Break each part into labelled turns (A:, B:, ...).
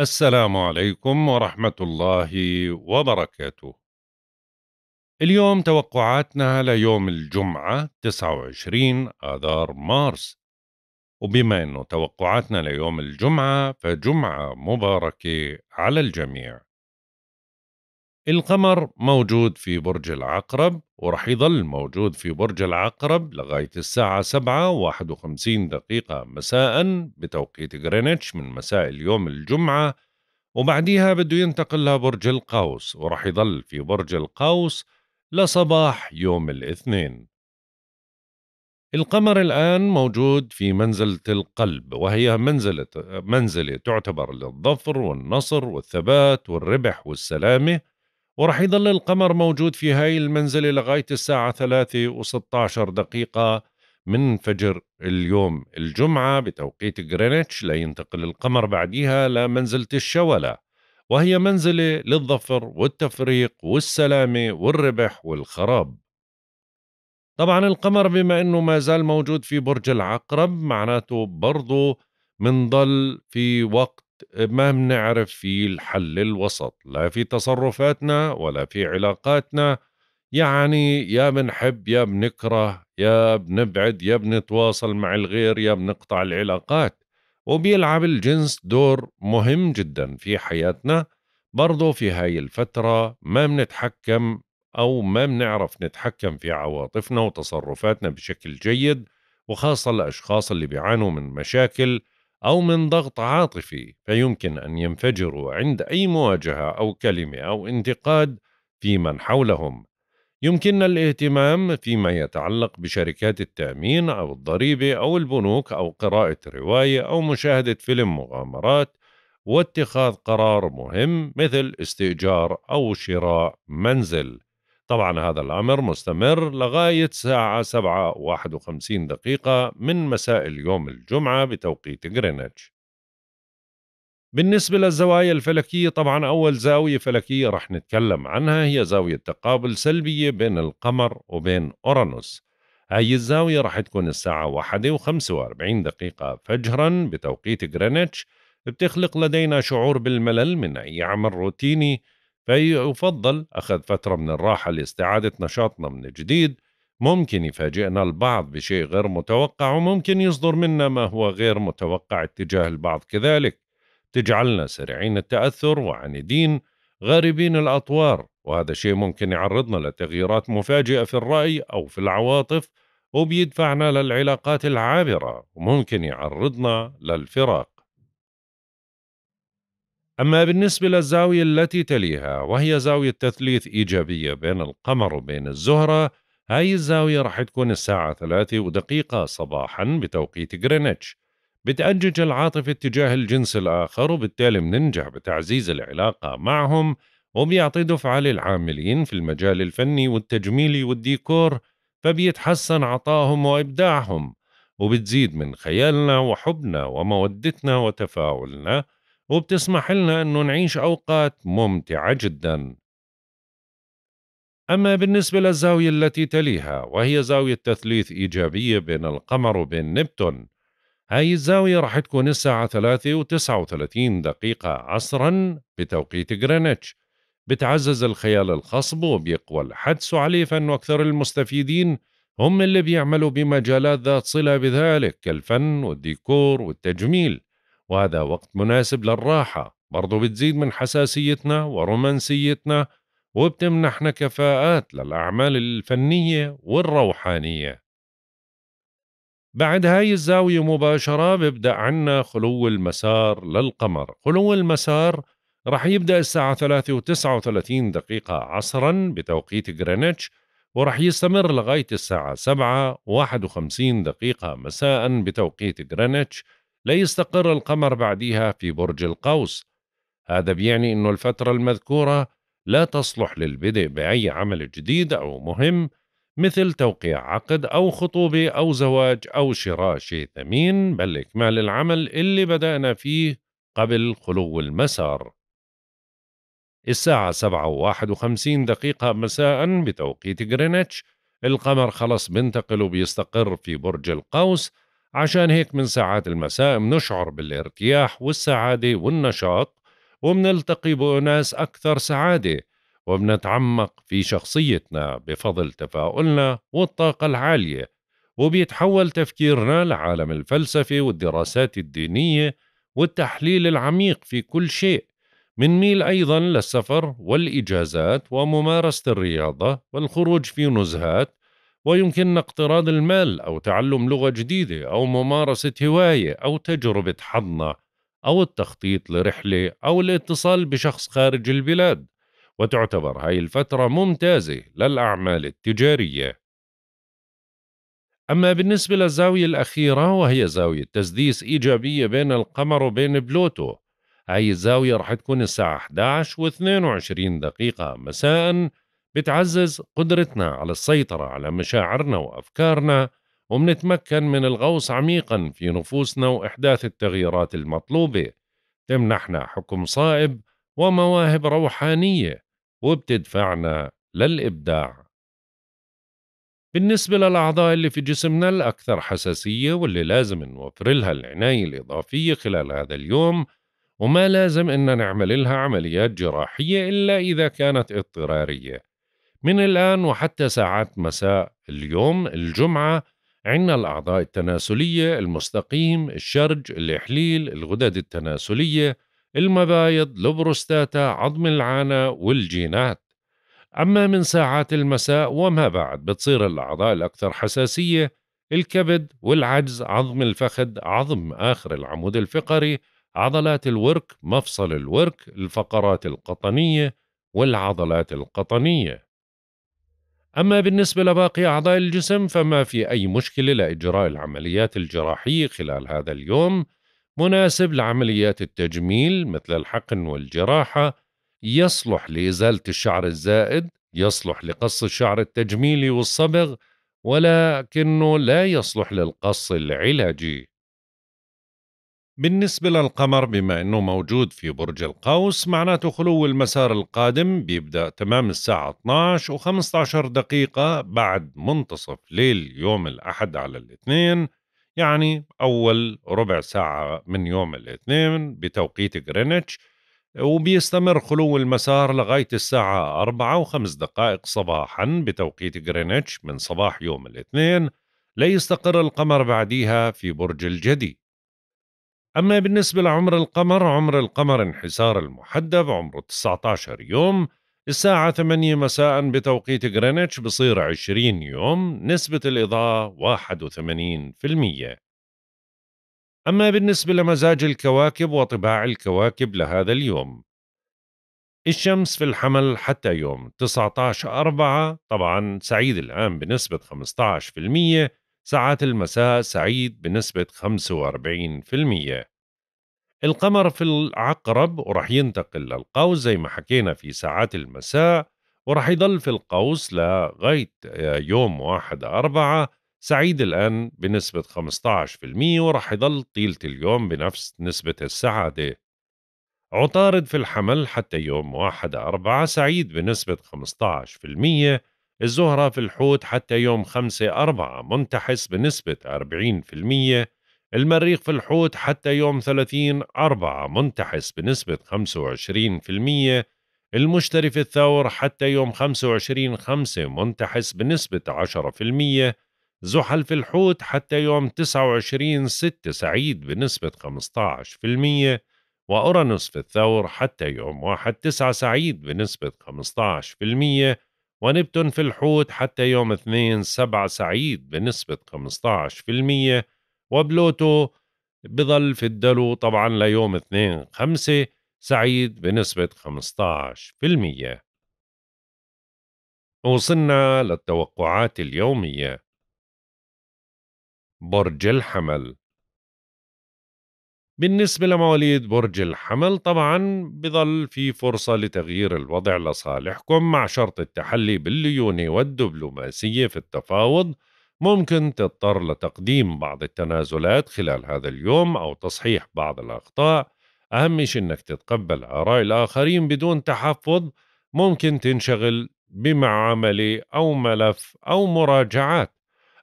A: السلام عليكم ورحمة الله وبركاته. اليوم توقعاتنا ليوم الجمعة 29 آذار مارس. وبما أنه توقعاتنا ليوم الجمعة فجمعة مباركة على الجميع. القمر موجود في برج العقرب ورح يظل موجود في برج العقرب لغاية الساعة سبعة واحد وخمسين دقيقة مساء بتوقيت غرينتش من مساء اليوم الجمعة وبعديها بده ينتقل لبرج القوس ورح يظل في برج القوس لصباح يوم الاثنين القمر الآن موجود في منزلة القلب وهي منزلة, منزلة تعتبر للظفر والنصر والثبات والربح والسلامة ورح يضل القمر موجود في هاي المنزلة لغاية الساعة ثلاثة و دقيقة من فجر اليوم الجمعة بتوقيت غرينتش لينتقل القمر بعديها لمنزلة الشولة وهي منزلة للظفر والتفريق والسلامة والربح والخراب طبعا القمر بما انه ما زال موجود في برج العقرب معناته برضه منضل في وقت ما بنعرف في الحل الوسط لا في تصرفاتنا ولا في علاقاتنا يعني يا بنحب يا بنكره يا بنبعد يا بنتواصل مع الغير يا بنقطع العلاقات وبيلعب الجنس دور مهم جدا في حياتنا برضو في هاي الفترة ما بنتحكم أو ما بنعرف نتحكم في عواطفنا وتصرفاتنا بشكل جيد وخاصة الأشخاص اللي بيعانوا من مشاكل أو من ضغط عاطفي فيمكن أن ينفجروا عند أي مواجهة أو كلمة أو انتقاد في من حولهم يمكننا الاهتمام فيما يتعلق بشركات التأمين أو الضريبة أو البنوك أو قراءة رواية أو مشاهدة فيلم مغامرات واتخاذ قرار مهم مثل استئجار أو شراء منزل طبعا هذا الأمر مستمر لغاية ساعة سبعة واحد وخمسين دقيقة من مساء اليوم الجمعة بتوقيت غرينتش بالنسبة للزوايا الفلكية طبعا أول زاوية فلكية رح نتكلم عنها هي زاوية تقابل سلبية بين القمر وبين أورانوس هاي الزاوية رح تكون الساعة واحدة وخمسة وأربعين دقيقة فجرا بتوقيت غرينتش بتخلق لدينا شعور بالملل من أي عمل روتيني فيفضل أخذ فترة من الراحة لاستعادة نشاطنا من جديد ممكن يفاجئنا البعض بشيء غير متوقع وممكن يصدر منا ما هو غير متوقع اتجاه البعض كذلك تجعلنا سريعين التأثر وعنيدين غاربين الأطوار وهذا شيء ممكن يعرضنا لتغييرات مفاجئة في الرأي أو في العواطف وبيدفعنا للعلاقات العابرة وممكن يعرضنا للفراق أما بالنسبة للزاوية التي تليها وهي زاوية تثليث إيجابية بين القمر وبين الزهرة هاي الزاوية رح تكون الساعة ثلاثة ودقيقة صباحا بتوقيت غرينتش بتأجج العاطفة اتجاه الجنس الآخر وبالتالي بننجح بتعزيز العلاقة معهم وبيعطي دفعة للعاملين في المجال الفني والتجميلي والديكور فبيتحسن عطاهم وإبداعهم وبتزيد من خيالنا وحبنا ومودتنا وتفاعلنا وبتسمح لنا أنه نعيش أوقات ممتعة جدا أما بالنسبة للزاوية التي تليها وهي زاوية تثليث إيجابية بين القمر وبين نبتون هاي الزاوية راح تكون الساعة 3 و 39 دقيقة عصرا بتوقيت غرينتش بتعزز الخيال الخصب وبيقوى الحدس عليه فإنه أكثر المستفيدين هم اللي بيعملوا بمجالات ذات صلة بذلك كالفن والديكور والتجميل وهذا وقت مناسب للراحة برضو بتزيد من حساسيتنا ورومانسيتنا وبتمنحنا كفاءات للأعمال الفنية والروحانية بعد هاي الزاوية مباشرة ببدأ عنا خلو المسار للقمر خلو المسار رح يبدأ الساعة 3 و 39 دقيقة عصرا بتوقيت غرينتش ورح يستمر لغاية الساعة 7 و 51 دقيقة مساء بتوقيت غرينتش لا يستقر القمر بعديها في برج القوس هذا بيعني أنه الفترة المذكورة لا تصلح للبدء بأي عمل جديد أو مهم مثل توقيع عقد أو خطوبة أو زواج أو شراء شيء ثمين بل إكمال العمل اللي بدأنا فيه قبل خلو المسار الساعة 7 وواحد 51 دقيقة مساء بتوقيت غرينتش القمر خلص بنتقل وبيستقر في برج القوس عشان هيك من ساعات المساء منشعر بالارتياح والسعادة والنشاط ومنلتقي بأناس أكثر سعادة وبنتعمق في شخصيتنا بفضل تفاؤلنا والطاقة العالية وبيتحول تفكيرنا لعالم الفلسفة والدراسات الدينية والتحليل العميق في كل شيء ميل أيضا للسفر والإجازات وممارسة الرياضة والخروج في نزهات ويمكننا اقتراض المال أو تعلم لغة جديدة أو ممارسة هواية أو تجربة حظنا أو التخطيط لرحلة أو الاتصال بشخص خارج البلاد وتعتبر هاي الفترة ممتازة للأعمال التجارية أما بالنسبة للزاوية الأخيرة وهي زاوية تسديس إيجابية بين القمر وبين بلوتو هاي الزاوية رح تكون الساعة 11 و 22 دقيقة مساءً بتعزز قدرتنا على السيطرة على مشاعرنا وأفكارنا ومنتمكن من الغوص عميقا في نفوسنا وإحداث التغييرات المطلوبة تمنحنا حكم صائب ومواهب روحانية وبتدفعنا للإبداع بالنسبة للأعضاء اللي في جسمنا الأكثر حساسية واللي لازم نوفر لها العناية الإضافية خلال هذا اليوم وما لازم إن نعمل لها عمليات جراحية إلا إذا كانت اضطرارية من الآن وحتى ساعات مساء اليوم الجمعة عنا الأعضاء التناسلية المستقيم الشرج الإحليل الغدد التناسلية المبايض البروستاتا عظم العانة والجينات أما من ساعات المساء وما بعد بتصير الأعضاء الأكثر حساسية الكبد والعجز عظم الفخذ عظم آخر العمود الفقري عضلات الورك مفصل الورك الفقرات القطنية والعضلات القطنيه أما بالنسبة لباقي أعضاء الجسم فما في أي مشكلة لإجراء العمليات الجراحية خلال هذا اليوم مناسب لعمليات التجميل مثل الحقن والجراحة يصلح لإزالة الشعر الزائد يصلح لقص الشعر التجميلي والصبغ ولكنه لا يصلح للقص العلاجي بالنسبة للقمر بما أنه موجود في برج القوس معناته خلو المسار القادم بيبدأ تمام الساعة 12 و 15 دقيقة بعد منتصف ليل يوم الأحد على الاثنين يعني أول ربع ساعة من يوم الاثنين بتوقيت غرينتش وبيستمر خلو المسار لغاية الساعة 4 و5 دقائق صباحا بتوقيت غرينتش من صباح يوم الاثنين ليستقر القمر بعديها في برج الجدي أما بالنسبة لعمر القمر عمر القمر انحسار المحدب عمره 19 يوم الساعة 8 مساء بتوقيت غرينتش بصير 20 يوم نسبة الإضاءة 81% أما بالنسبة لمزاج الكواكب وطباع الكواكب لهذا اليوم الشمس في الحمل حتى يوم 19 أربعة طبعا سعيد الآن بنسبة 15% ساعات المساء سعيد بنسبة 45% القمر في العقرب ورح ينتقل للقوس زي ما حكينا في ساعات المساء ورح يضل في القوس لغاية آه، يوم واحد أربعة سعيد الآن بنسبة 15% ورح يضل طيلة اليوم بنفس نسبة السعادة عطارد في الحمل حتى يوم واحد أربعة سعيد بنسبة 15% الزهرة في الحوت حتى يوم 5 4 منتحس بنسبة 40% المريخ في الحوت حتى يوم 30 4 منتحس بنسبة 25% المشتري في الثور حتى يوم 25 5 منتحس بنسبة 10% زحل في الحوت حتى يوم 29 6 سعيد بنسبة 15% وأورانوس في الثور حتى يوم 1 9 سعيد بنسبة المية ونبتون في الحوت حتى يوم اثنين سبعة سعيد بنسبة 15% وبلوتو بظل في الدلو طبعا ليوم اثنين خمسة سعيد بنسبة 15% وصلنا للتوقعات اليومية برج الحمل بالنسبة لمواليد برج الحمل طبعا بظل في فرصة لتغيير الوضع لصالحكم مع شرط التحلي بالليونة والدبلوماسية في التفاوض ممكن تضطر لتقديم بعض التنازلات خلال هذا اليوم أو تصحيح بعض الأخطاء أهم شيء أنك تتقبل آراء الآخرين بدون تحفظ ممكن تنشغل بمعاملة أو ملف أو مراجعات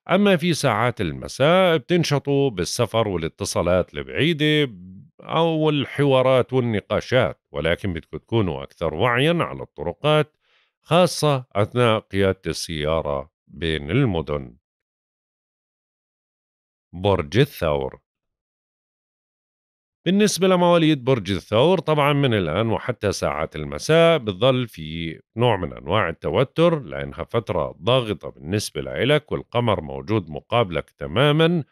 A: أما في ساعات المساء بتنشطوا بالسفر والاتصالات البعيدة أو الحوارات والنقاشات ولكن بدكم تكونوا أكثر وعيا على الطرقات خاصة أثناء قيادة السيارة بين المدن برج الثور بالنسبة لمواليد برج الثور طبعا من الآن وحتى ساعات المساء بتظل في نوع من أنواع التوتر لأنها فترة ضاغطة بالنسبة لإلك والقمر موجود مقابلك تماما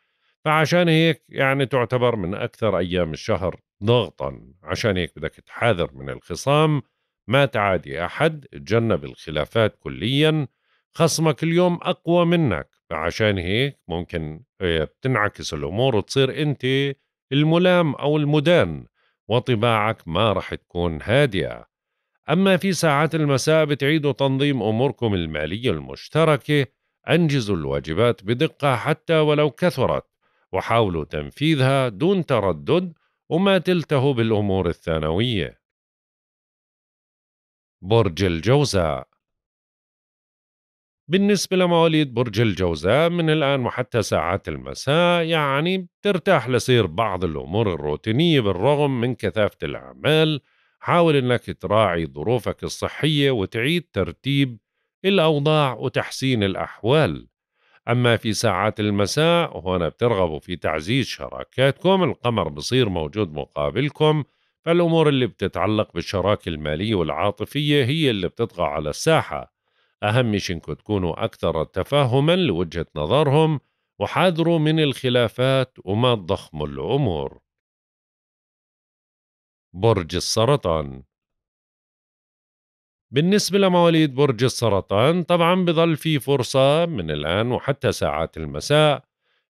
A: فعشان هيك يعني تعتبر من أكثر أيام الشهر ضغطا عشان هيك بدك تحاذر من الخصام ما تعادي أحد تجنب الخلافات كليا خصمك اليوم أقوى منك فعشان هيك ممكن بتنعكس آه، الأمور وتصير أنت الملام أو المدان وطباعك ما رح تكون هادئة أما في ساعات المساء بتعيدوا تنظيم أموركم المالية المشتركة أنجزوا الواجبات بدقة حتى ولو كثرت وحاولوا تنفيذها دون تردد وما تلتهوا بالأمور الثانوية برج الجوزاء بالنسبة لمواليد برج الجوزاء من الآن وحتى ساعات المساء يعني بترتاح لسير بعض الأمور الروتينية بالرغم من كثافة الأعمال حاول أنك تراعي ظروفك الصحية وتعيد ترتيب الأوضاع وتحسين الأحوال أما في ساعات المساء وهنا بترغبوا في تعزيز شراكاتكم القمر بصير موجود مقابلكم فالأمور اللي بتتعلق بالشراكة المالية والعاطفية هي اللي بتطغى على الساحة أهم شيء إنكم تكونوا أكثر تفاهما لوجهة نظرهم وحاذروا من الخلافات وما تضخموا الأمور برج السرطان بالنسبة لمواليد برج السرطان طبعا بظل في فرصة من الآن وحتى ساعات المساء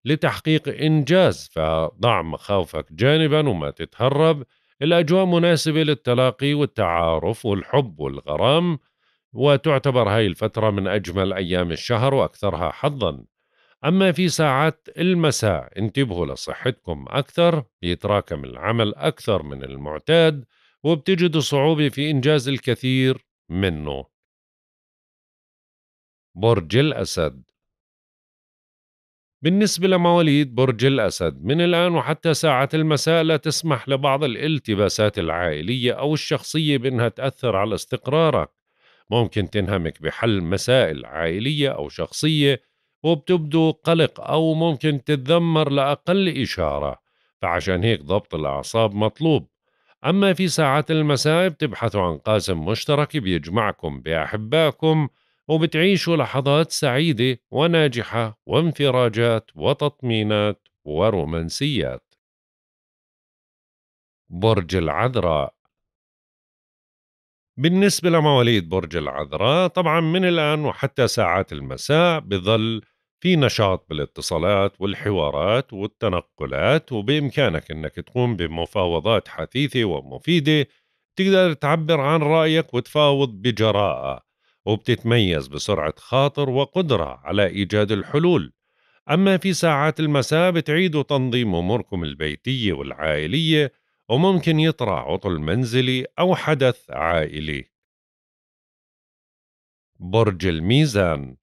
A: لتحقيق إنجاز فضع مخاوفك جانبا وما تتهرب الأجواء مناسبة للتلاقي والتعارف والحب والغرام وتعتبر هاي الفترة من أجمل أيام الشهر وأكثرها حظاً أما في ساعات المساء انتبهوا لصحتكم أكثر بيتراكم العمل أكثر من المعتاد وبتجدوا صعوبة في إنجاز الكثير منه برج الأسد بالنسبة لمواليد برج الأسد من الآن وحتى ساعة المساء لا تسمح لبعض الالتباسات العائلية أو الشخصية بأنها تأثر على استقرارك ممكن تنهمك بحل مسائل عائلية أو شخصية وبتبدو قلق أو ممكن تتذمر لأقل إشارة فعشان هيك ضبط الأعصاب مطلوب أما في ساعات المساء بتبحثوا عن قاسم مشترك بيجمعكم بأحبائكم وبتعيشوا لحظات سعيدة وناجحة وانفراجات وتطمينات ورومانسيات برج العذراء بالنسبة لمواليد برج العذراء طبعا من الآن وحتى ساعات المساء بظل في نشاط بالاتصالات والحوارات والتنقلات وبإمكانك أنك تقوم بمفاوضات حثيثة ومفيدة تقدر تعبر عن رأيك وتفاوض بجراءة وبتتميز بسرعة خاطر وقدرة على إيجاد الحلول أما في ساعات المساء بتعيدوا تنظيم أموركم البيتية والعائلية وممكن يطرأ عطل منزلي أو حدث عائلي برج الميزان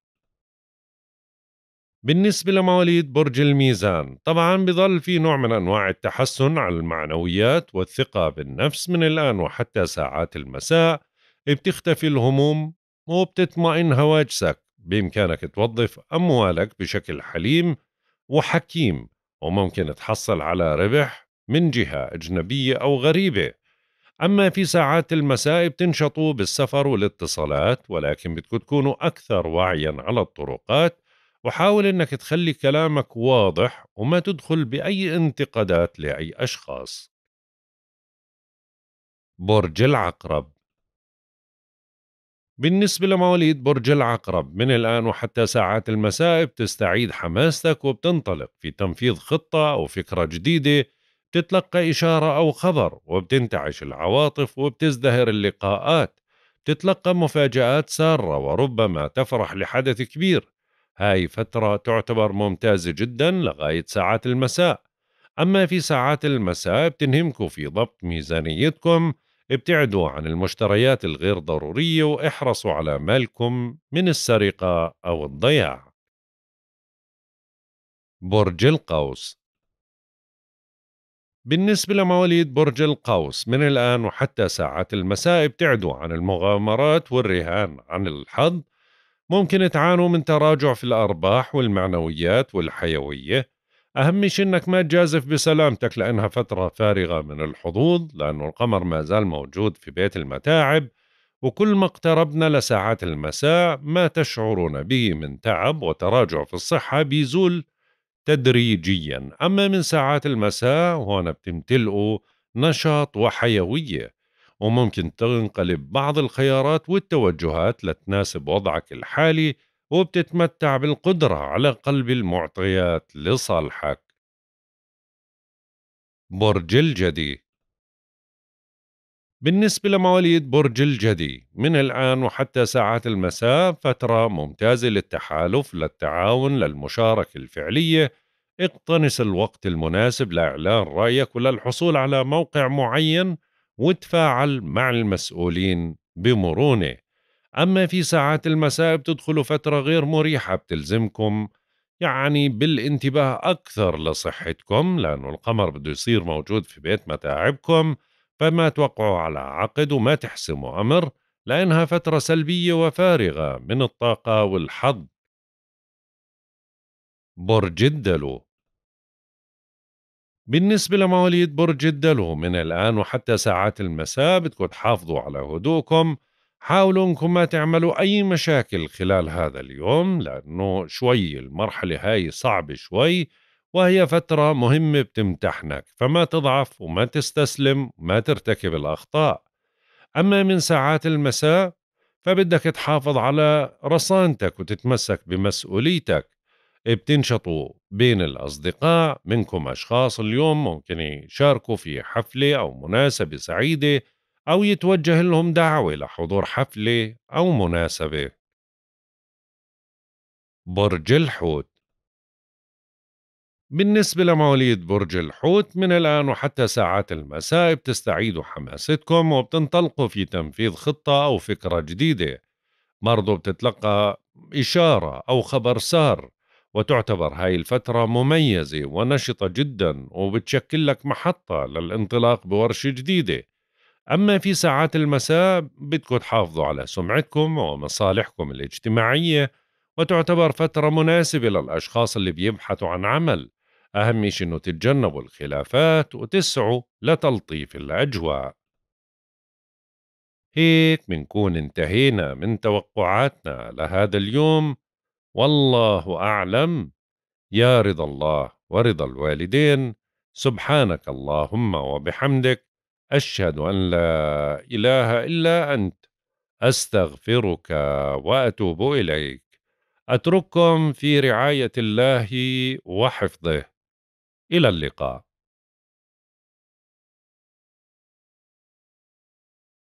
A: بالنسبة لمواليد برج الميزان طبعا بظل في نوع من أنواع التحسن على المعنويات والثقة بالنفس من الآن وحتى ساعات المساء بتختفي الهموم وبتطمئن هواجسك بإمكانك توظف أموالك بشكل حليم وحكيم وممكن تحصل على ربح من جهة أجنبية أو غريبة أما في ساعات المساء بتنشطوا بالسفر والاتصالات ولكن بدكم تكونوا أكثر وعيا على الطرقات وحاول أنك تخلي كلامك واضح وما تدخل بأي انتقادات لأي أشخاص برج العقرب بالنسبة لمواليد برج العقرب من الآن وحتى ساعات المساء بتستعيد حماستك وبتنطلق في تنفيذ خطة أو فكرة جديدة بتتلقى إشارة أو خبر وبتنتعش العواطف وبتزدهر اللقاءات بتتلقى مفاجآت سارة وربما تفرح لحدث كبير هاي فترة تعتبر ممتازة جدا لغاية ساعات المساء أما في ساعات المساء بتنهمكوا في ضبط ميزانيتكم ابتعدوا عن المشتريات الغير ضرورية واحرصوا على مالكم من السرقة أو الضياع برج القوس بالنسبة لمواليد برج القوس من الآن وحتى ساعات المساء ابتعدوا عن المغامرات والرهان عن الحظ ممكن تعانوا من تراجع في الأرباح والمعنويات والحيوية أهم شيء أنك ما تجازف بسلامتك لأنها فترة فارغة من الحظوظ لأنه القمر ما زال موجود في بيت المتاعب وكل ما اقتربنا لساعات المساء ما تشعرون به من تعب وتراجع في الصحة بيزول تدريجيا أما من ساعات المساء هون بتمتلئوا نشاط وحيوية وممكن تنقلب بعض الخيارات والتوجهات لتناسب وضعك الحالي وبتتمتع بالقدرة على قلب المعطيات لصالحك برج الجدي بالنسبة لمواليد برج الجدي من الآن وحتى ساعات المساء فترة ممتازة للتحالف للتعاون للمشاركة الفعلية اقتنص الوقت المناسب لإعلان رأيك وللحصول على موقع معين وتفاعل مع المسؤولين بمرونة أما في ساعات المساء بتدخلوا فترة غير مريحة بتلزمكم يعني بالانتباه أكثر لصحتكم لأنه القمر بده يصير موجود في بيت متاعبكم فما توقعوا على عقد وما تحسموا أمر لأنها فترة سلبية وفارغة من الطاقة والحظ برج الدلو بالنسبة لمواليد برج الدلو من الآن وحتى ساعات المساء بدكم تحافظوا على هدوءكم حاولوا انكم ما تعملوا اي مشاكل خلال هذا اليوم لانه شوي المرحله هاي صعبه شوي وهي فترة مهمة بتمتحنك فما تضعف وما تستسلم وما ترتكب الأخطاء أما من ساعات المساء فبدك تحافظ على رصانتك وتتمسك بمسؤوليتك بتنشطوا بين الأصدقاء منكم أشخاص اليوم ممكن يشاركوا في حفلة أو مناسبة سعيدة أو يتوجه لهم دعوة لحضور حفلة أو مناسبة برج الحوت بالنسبة لمواليد برج الحوت من الآن وحتى ساعات المساء بتستعيدوا حماستكم وبتنطلقوا في تنفيذ خطة أو فكرة جديدة برضو بتتلقى إشارة أو خبر سار وتعتبر هاي الفترة مميزة ونشطة جدا وبتشكل لك محطة للانطلاق بورشة جديدة أما في ساعات المساء بدكم تحافظوا على سمعتكم ومصالحكم الاجتماعية وتعتبر فترة مناسبة للأشخاص اللي بيبحثوا عن عمل أهم شيء إنه تتجنبوا الخلافات وتسعوا لتلطيف الأجواء هيك منكون انتهينا من توقعاتنا لهذا اليوم والله أعلم يا رضا الله ورضا الوالدين سبحانك اللهم وبحمدك أشهد أن لا إله إلا أنت أستغفرك وأتوب إليك أترككم في رعاية الله وحفظه إلى اللقاء